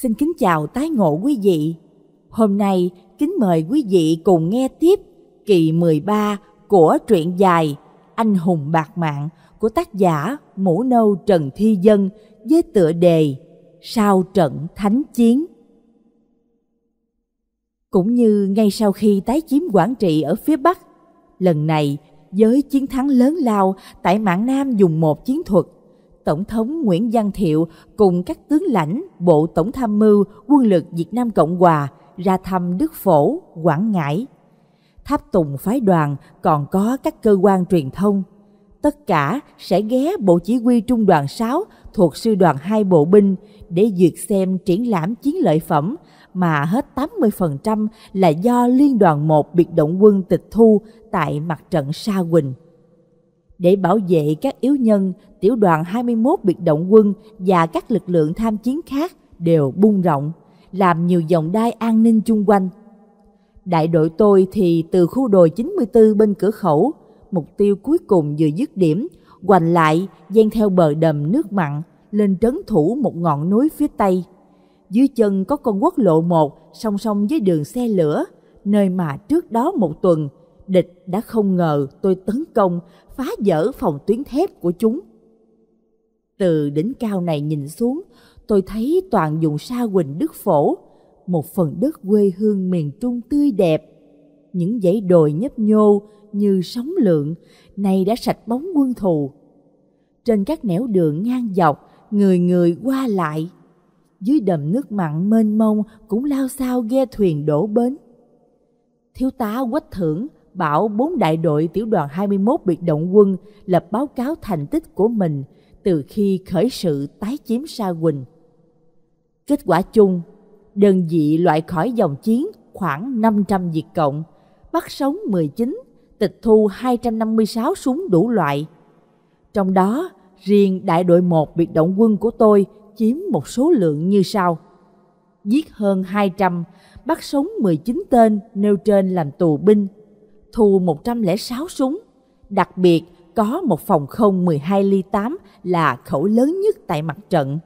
Xin kính chào tái ngộ quý vị. Hôm nay kính mời quý vị cùng nghe tiếp kỳ 13 của truyện dài Anh hùng bạc mạng của tác giả Mũ Nâu Trần Thi Dân với tựa đề Sau trận thánh chiến. Cũng như ngay sau khi tái chiếm Quảng Trị ở phía Bắc, lần này với chiến thắng lớn lao tại mạng Nam dùng một chiến thuật Tổng thống Nguyễn Văn Thiệu cùng các tướng lãnh Bộ Tổng tham mưu Quân lực Việt Nam Cộng Hòa ra thăm Đức Phổ, Quảng Ngãi. Tháp Tùng phái đoàn còn có các cơ quan truyền thông. Tất cả sẽ ghé Bộ Chỉ huy Trung đoàn 6 thuộc Sư đoàn 2 Bộ binh để duyệt xem triển lãm chiến lợi phẩm mà hết 80% là do Liên đoàn 1 biệt động quân tịch thu tại mặt trận Sa Quỳnh để bảo vệ các yếu nhân, tiểu đoàn 21 biệt động quân và các lực lượng tham chiến khác đều bung rộng, làm nhiều dòng đai an ninh chung quanh. Đại đội tôi thì từ khu đồi 94 bên cửa khẩu, mục tiêu cuối cùng vừa dứt điểm, hoành lại gian theo bờ đầm nước mặn lên trấn thủ một ngọn núi phía tây. Dưới chân có con quốc lộ 1 song song với đường xe lửa, nơi mà trước đó một tuần – địch đã không ngờ tôi tấn công phá vỡ phòng tuyến thép của chúng từ đỉnh cao này nhìn xuống tôi thấy toàn dùng sa huỳnh đức phổ một phần đất quê hương miền trung tươi đẹp những dãy đồi nhấp nhô như sóng lượng nay đã sạch bóng quân thù trên các nẻo đường ngang dọc người người qua lại dưới đầm nước mặn mênh mông cũng lao xao ghe thuyền đổ bến thiếu tá quách thưởng bảo bốn đại đội tiểu đoàn 21 biệt động quân lập báo cáo thành tích của mình từ khi khởi sự tái chiếm Sa Quỳnh. Kết quả chung, đơn vị loại khỏi dòng chiến khoảng 500 diệt cộng, bắt sống 19, tịch thu 256 súng đủ loại. Trong đó, riêng đại đội 1 biệt động quân của tôi chiếm một số lượng như sau. Giết hơn 200, bắt sống 19 tên nêu trên làm tù binh – thu 106 súng. Đặc biệt, có một phòng không 12 ly 8 là khẩu lớn nhất tại mặt trận.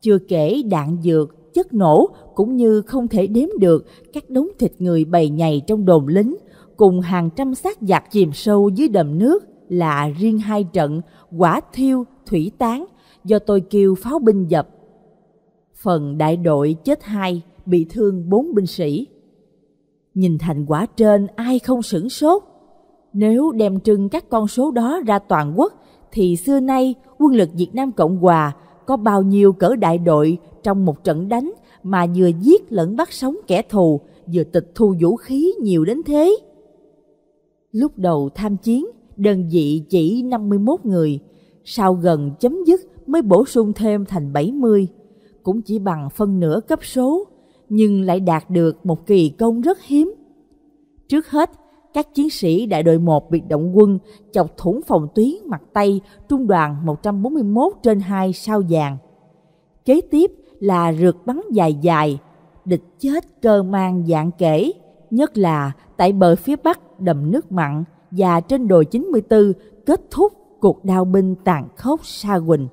Chưa kể đạn dược, chất nổ cũng như không thể đếm được các đống thịt người bầy nhầy trong đồn lính cùng hàng trăm xác giặc chìm sâu dưới đầm nước là riêng hai trận quả thiêu, thủy tán do tôi kêu pháo binh dập. Phần đại đội chết hai, bị thương bốn binh sĩ. Nhìn thành quả trên ai không sửng sốt. Nếu đem trưng các con số đó ra toàn quốc thì xưa nay quân lực Việt Nam Cộng Hòa có bao nhiêu cỡ đại đội trong một trận đánh mà vừa giết lẫn bắt sống kẻ thù, vừa tịch thu vũ khí nhiều đến thế. Lúc đầu tham chiến, đơn vị chỉ 51 người, sau gần chấm dứt mới bổ sung thêm thành 70, cũng chỉ bằng phân nửa cấp số nhưng lại đạt được một kỳ công rất hiếm. Trước hết, các chiến sĩ đại đội 1 biệt động quân chọc thủng phòng tuyến mặt Tây trung đoàn 141 trên 2 sao vàng. Kế tiếp là rượt bắn dài dài, địch chết cơ mang dạng kể, nhất là tại bờ phía bắc đầm nước mặn và trên đồi 94 kết thúc cuộc đao binh tàn khốc Sa Quỳnh.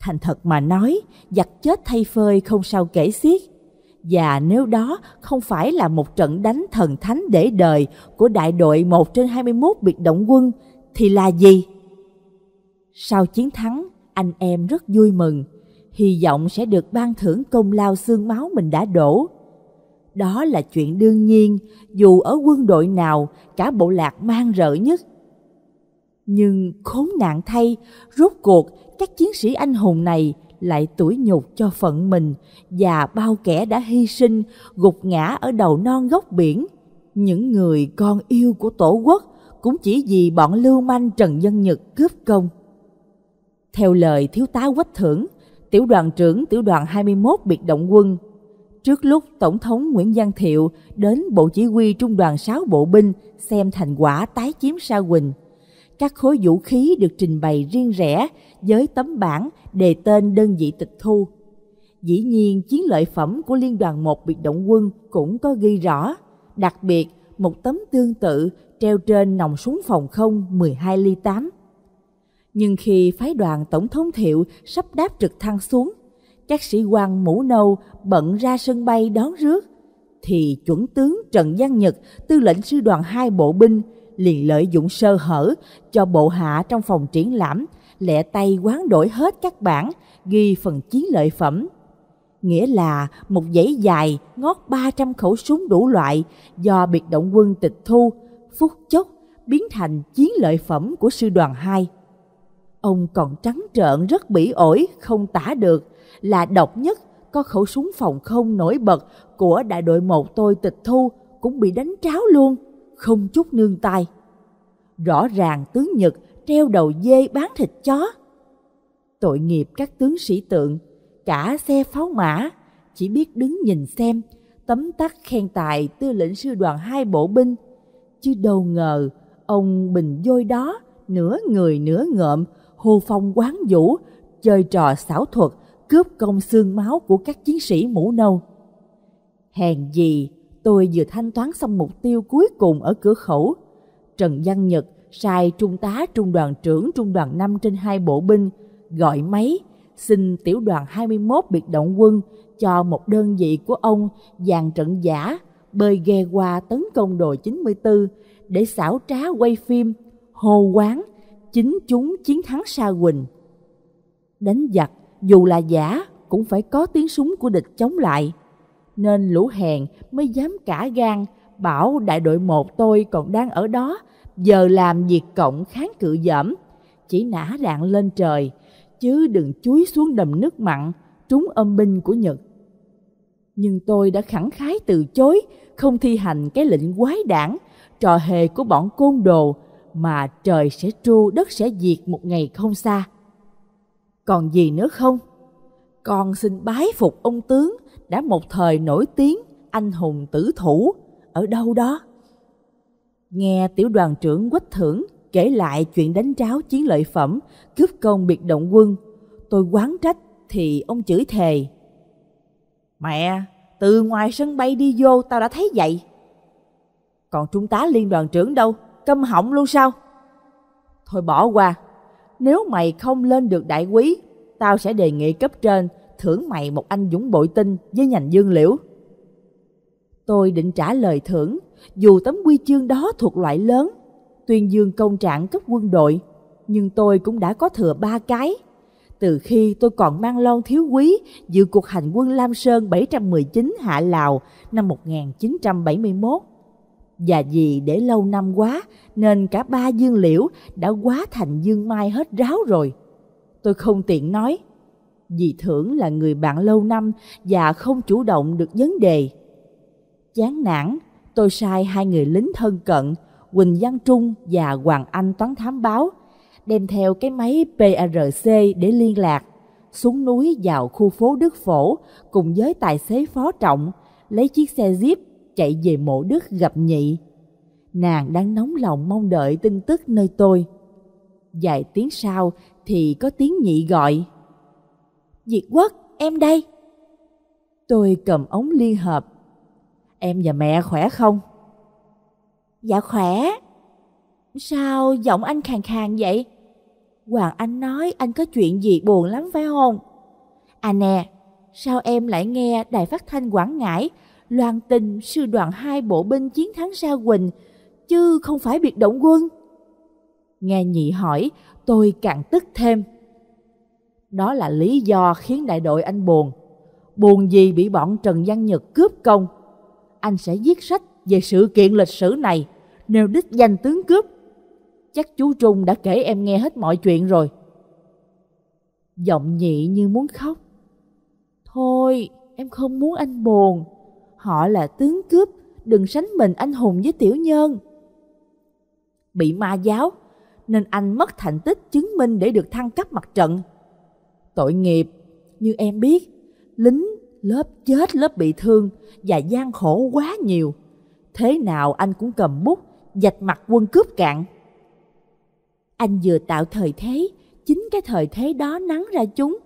Thành thật mà nói, giặc chết thay phơi không sao kể xiết. Và nếu đó không phải là một trận đánh thần thánh để đời của đại đội 1 trên 21 biệt động quân, thì là gì? Sau chiến thắng, anh em rất vui mừng, hy vọng sẽ được ban thưởng công lao xương máu mình đã đổ. Đó là chuyện đương nhiên, dù ở quân đội nào, cả bộ lạc mang rợ nhất. Nhưng khốn nạn thay, rốt cuộc các chiến sĩ anh hùng này lại tuổi nhục cho phận mình và bao kẻ đã hy sinh gục ngã ở đầu non góc biển những người con yêu của tổ quốc cũng chỉ vì bọn lưu manh trần dân nhật cướp công theo lời thiếu tá quách thưởng tiểu đoàn trưởng tiểu đoàn 21 biệt động quân trước lúc tổng thống nguyễn văn thiệu đến bộ chỉ huy trung đoàn 6 bộ binh xem thành quả tái chiếm sa quỳnh các khối vũ khí được trình bày riêng rẽ với tấm bảng đề tên đơn vị tịch thu. Dĩ nhiên, chiến lợi phẩm của Liên đoàn 1 biệt động quân cũng có ghi rõ, đặc biệt một tấm tương tự treo trên nòng súng phòng không 12 ly 8. Nhưng khi phái đoàn Tổng thống Thiệu sắp đáp trực thăng xuống, các sĩ quan mũ nâu bận ra sân bay đón rước, thì chuẩn tướng Trần Giang Nhật, tư lệnh sư đoàn 2 bộ binh, liền lợi dụng sơ hở cho bộ hạ trong phòng triển lãm lẹ tay quán đổi hết các bản ghi phần chiến lợi phẩm. Nghĩa là một dãy dài ngót 300 khẩu súng đủ loại do biệt động quân tịch thu, phút chốc biến thành chiến lợi phẩm của sư đoàn 2. Ông còn trắng trợn rất bỉ ổi, không tả được, là độc nhất có khẩu súng phòng không nổi bật của đại đội một tôi tịch thu cũng bị đánh tráo luôn không chút nương tay. Rõ ràng tướng Nhật treo đầu dê bán thịt chó. Tội nghiệp các tướng sĩ tượng, cả xe pháo mã, chỉ biết đứng nhìn xem, tấm tắc khen tài tư lĩnh sư đoàn hai bộ binh. Chứ đâu ngờ, ông bình dôi đó, nửa người nửa ngợm, hô phong quán vũ, chơi trò xảo thuật, cướp công xương máu của các chiến sĩ mũ nâu. Hèn gì Tôi vừa thanh toán xong mục tiêu cuối cùng ở cửa khẩu. Trần Văn Nhật sai trung tá trung đoàn trưởng trung đoàn 5 trên 2 bộ binh gọi máy xin tiểu đoàn 21 biệt động quân cho một đơn vị của ông dàn trận giả bơi ghe qua tấn công đồi 94 để xảo trá quay phim hô quán chính chúng chiến thắng Sa Quỳnh. Đánh giặc dù là giả cũng phải có tiếng súng của địch chống lại nên lũ hèn mới dám cả gan bảo đại đội một tôi còn đang ở đó giờ làm việc cộng kháng cự dẫm chỉ nã đạn lên trời chứ đừng chuối xuống đầm nước mặn trúng âm binh của nhật nhưng tôi đã khẳng khái từ chối không thi hành cái lệnh quái đảng trò hề của bọn côn đồ mà trời sẽ tru đất sẽ diệt một ngày không xa còn gì nữa không con xin bái phục ông tướng đã một thời nổi tiếng anh hùng tử thủ ở đâu đó. Nghe tiểu đoàn trưởng Quách Thưởng kể lại chuyện đánh tráo chiến lợi phẩm, cướp công biệt động quân, tôi quán trách thì ông chửi thề. Mẹ, từ ngoài sân bay đi vô tao đã thấy vậy. Còn trung tá liên đoàn trưởng đâu, câm họng luôn sao? Thôi bỏ qua, nếu mày không lên được đại quý, tao sẽ đề nghị cấp trên thưởng mày một anh dũng bội tinh với nhành dương liễu. Tôi định trả lời thưởng, dù tấm quy chương đó thuộc loại lớn, tuyên dương công trạng cấp quân đội, nhưng tôi cũng đã có thừa ba cái. Từ khi tôi còn mang lon thiếu quý dự cuộc hành quân Lam Sơn 719 Hạ Lào năm 1971. Và vì để lâu năm quá nên cả ba dương liễu đã quá thành dương mai hết ráo rồi. Tôi không tiện nói, vì thưởng là người bạn lâu năm và không chủ động được vấn đề. Chán nản, tôi sai hai người lính thân cận, Quỳnh Văn Trung và Hoàng Anh toán thám báo, đem theo cái máy PRC để liên lạc, xuống núi vào khu phố Đức Phổ cùng với tài xế Phó Trọng, lấy chiếc xe Jeep chạy về mộ Đức gặp nhị. Nàng đang nóng lòng mong đợi tin tức nơi tôi. Vài tiếng sau thì có tiếng nhị gọi. Diệt quốc, em đây. Tôi cầm ống liên hợp. Em và mẹ khỏe không? Dạ khỏe. Sao giọng anh khàn khàn vậy? Hoàng Anh nói anh có chuyện gì buồn lắm phải không? À nè, sao em lại nghe Đài Phát Thanh Quảng Ngãi loan tin sư đoàn 2 bộ binh chiến thắng Sa Quỳnh, chứ không phải biệt động quân? Nghe nhị hỏi, tôi càng tức thêm. Đó là lý do khiến đại đội anh buồn. Buồn gì bị bọn Trần Văn Nhật cướp công. Anh sẽ viết sách về sự kiện lịch sử này nếu đích danh tướng cướp. Chắc chú Trung đã kể em nghe hết mọi chuyện rồi. Giọng nhị như muốn khóc. Thôi, em không muốn anh buồn. Họ là tướng cướp, đừng sánh mình anh hùng với tiểu nhân. Bị ma giáo, nên anh mất thành tích chứng minh để được thăng cấp mặt trận. Tội nghiệp, như em biết, lính lớp chết lớp bị thương và gian khổ quá nhiều. Thế nào anh cũng cầm bút, dạch mặt quân cướp cạn. Anh vừa tạo thời thế, chính cái thời thế đó nắng ra chúng.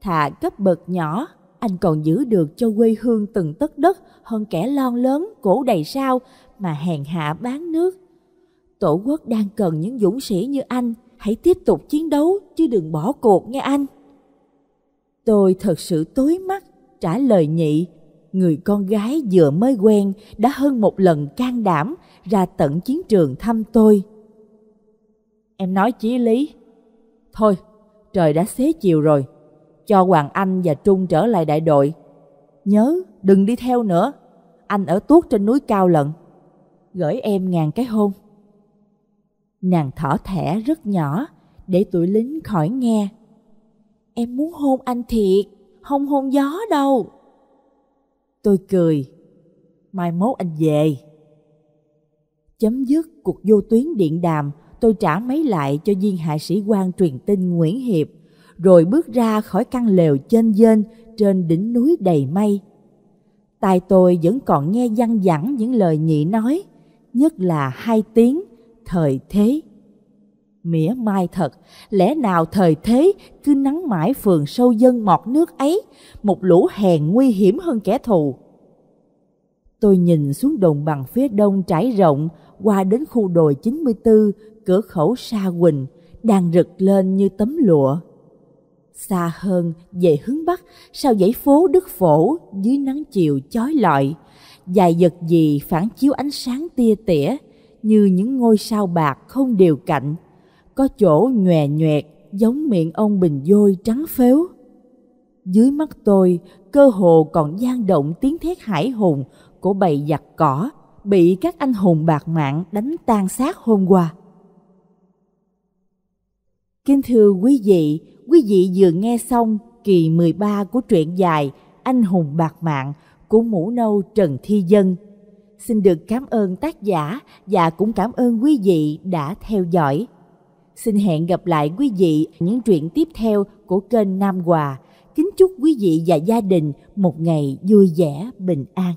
Thà cấp bậc nhỏ, anh còn giữ được cho quê hương từng tất đất hơn kẻ lon lớn, cổ đầy sao mà hèn hạ bán nước. Tổ quốc đang cần những dũng sĩ như anh, hãy tiếp tục chiến đấu chứ đừng bỏ cuộc nghe anh. Tôi thật sự tối mắt trả lời nhị. Người con gái vừa mới quen đã hơn một lần can đảm ra tận chiến trường thăm tôi. Em nói chí lý. Thôi, trời đã xế chiều rồi. Cho Hoàng Anh và Trung trở lại đại đội. Nhớ, đừng đi theo nữa. Anh ở tuốt trên núi cao lận. Gửi em ngàn cái hôn. Nàng thỏ thẻ rất nhỏ để tụi lính khỏi nghe em muốn hôn anh thiệt, không hôn gió đâu. Tôi cười, mai mốt anh về. Chấm dứt cuộc vô tuyến điện đàm, tôi trả máy lại cho viên hạ sĩ quan truyền tin Nguyễn Hiệp, rồi bước ra khỏi căn lều chênh dên trên đỉnh núi đầy mây. Tai tôi vẫn còn nghe văng vẳng những lời nhị nói, nhất là hai tiếng thời thế mỉa mai thật lẽ nào thời thế cứ nắng mãi phường sâu dân mọt nước ấy một lũ hèn nguy hiểm hơn kẻ thù tôi nhìn xuống đồng bằng phía đông trải rộng qua đến khu đồi 94 cửa khẩu sa quỳnh đang rực lên như tấm lụa xa hơn về hướng bắc sau dãy phố đức phổ dưới nắng chiều chói lọi dài vật gì phản chiếu ánh sáng tia tỉa như những ngôi sao bạc không đều cạnh có chỗ nhòe nhoẹt giống miệng ông bình dôi trắng phếu. Dưới mắt tôi, cơ hồ còn gian động tiếng thét hải hùng của bầy giặc cỏ bị các anh hùng bạc mạng đánh tan xác hôm qua. Kính thưa quý vị, quý vị vừa nghe xong kỳ 13 của truyện dài Anh hùng bạc mạng của mũ nâu Trần Thi Dân. Xin được cảm ơn tác giả và cũng cảm ơn quý vị đã theo dõi. Xin hẹn gặp lại quý vị những truyện tiếp theo của kênh Nam Hòa. Kính chúc quý vị và gia đình một ngày vui vẻ, bình an.